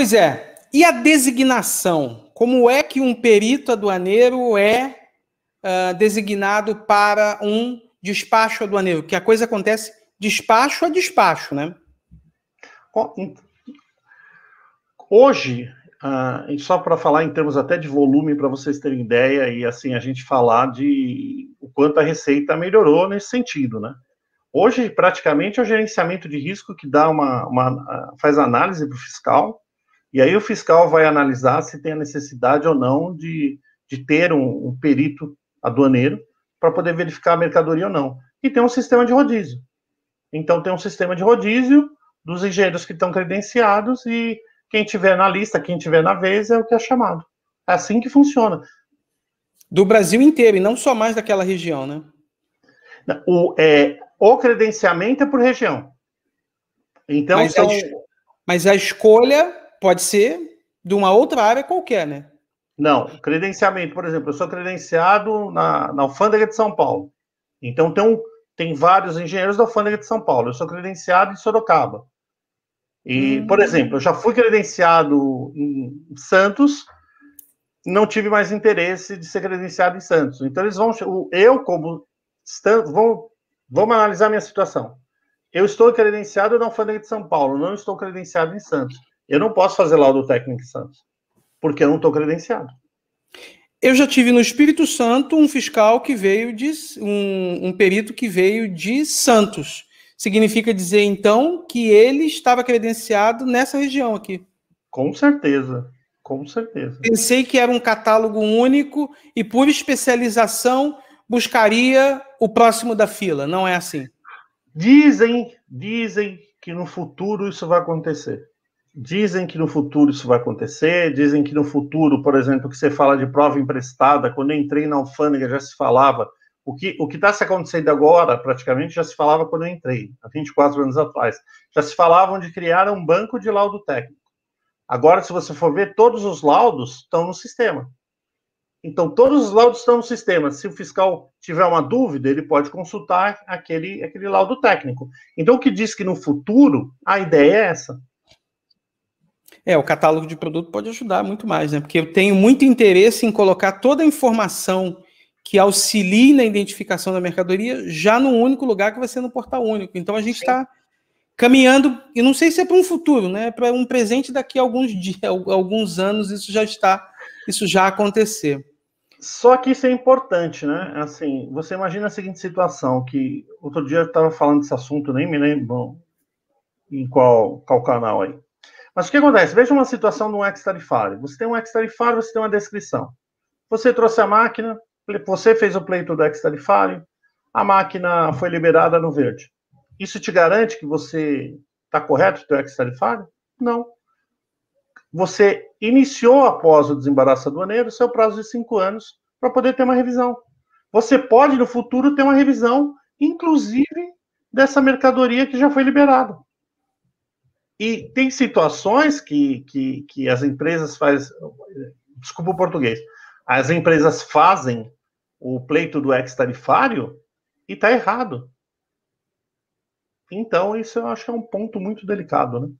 Pois é. E a designação? Como é que um perito aduaneiro é uh, designado para um despacho aduaneiro? Que a coisa acontece despacho a despacho, né? Hoje, uh, só para falar em termos até de volume, para vocês terem ideia, e assim, a gente falar de o quanto a receita melhorou nesse sentido, né? Hoje, praticamente, é o gerenciamento de risco que dá uma, uma ah, faz análise para o fiscal, e aí o fiscal vai analisar se tem a necessidade ou não de, de ter um, um perito aduaneiro para poder verificar a mercadoria ou não. E tem um sistema de rodízio. Então tem um sistema de rodízio dos engenheiros que estão credenciados e quem tiver na lista, quem tiver na vez é o que é chamado. É assim que funciona. Do Brasil inteiro e não só mais daquela região, né? O, é, o credenciamento é por região. Então, mas, a, mas a escolha pode ser de uma outra área qualquer, né? Não, credenciamento, por exemplo, eu sou credenciado na, na alfândega de São Paulo. Então tem, um, tem vários engenheiros da alfândega de São Paulo. Eu sou credenciado em Sorocaba. E, hum. por exemplo, eu já fui credenciado em Santos, não tive mais interesse de ser credenciado em Santos. Então eles vão, eu como vão, vamos analisar minha situação. Eu estou credenciado na alfândega de São Paulo, não estou credenciado em Santos. Eu não posso fazer laudo técnico em Santos, porque eu não estou credenciado. Eu já tive no Espírito Santo um fiscal que veio de. um, um perito que veio de Santos. Significa dizer, então, que ele estava credenciado nessa região aqui. Com certeza, com certeza. Pensei que era um catálogo único e, por especialização, buscaria o próximo da fila. Não é assim. Dizem, dizem que no futuro isso vai acontecer. Dizem que no futuro isso vai acontecer, dizem que no futuro, por exemplo, que você fala de prova emprestada, quando eu entrei na alfândega já se falava, o que o está se acontecendo agora, praticamente, já se falava quando eu entrei, há 24 anos atrás, já se falavam de criar um banco de laudo técnico. Agora, se você for ver, todos os laudos estão no sistema. Então, todos os laudos estão no sistema. Se o fiscal tiver uma dúvida, ele pode consultar aquele, aquele laudo técnico. Então, o que diz que no futuro a ideia é essa. É, o catálogo de produto pode ajudar muito mais, né? Porque eu tenho muito interesse em colocar toda a informação que auxilie na identificação da mercadoria já no único lugar que vai ser no portal único. Então a gente está caminhando, e não sei se é para um futuro, né? Para um presente daqui a alguns dias, alguns anos, isso já está, isso já acontecer. Só que isso é importante, né? Assim, você imagina a seguinte situação, que outro dia eu estava falando desse assunto, nem me lembro em qual, qual canal aí mas o que acontece? Veja uma situação de um ex-tarifário. Você tem um ex-tarifário, você tem uma descrição. Você trouxe a máquina, você fez o pleito do ex-tarifário, a máquina foi liberada no verde. Isso te garante que você está correto, teu ex-tarifário? Não. Você iniciou após o desembaraço aduaneiro seu prazo de cinco anos para poder ter uma revisão. Você pode, no futuro, ter uma revisão, inclusive, dessa mercadoria que já foi liberada. E tem situações que, que, que as empresas fazem. Desculpa o português. As empresas fazem o pleito do ex-tarifário e está errado. Então, isso eu acho que é um ponto muito delicado, né?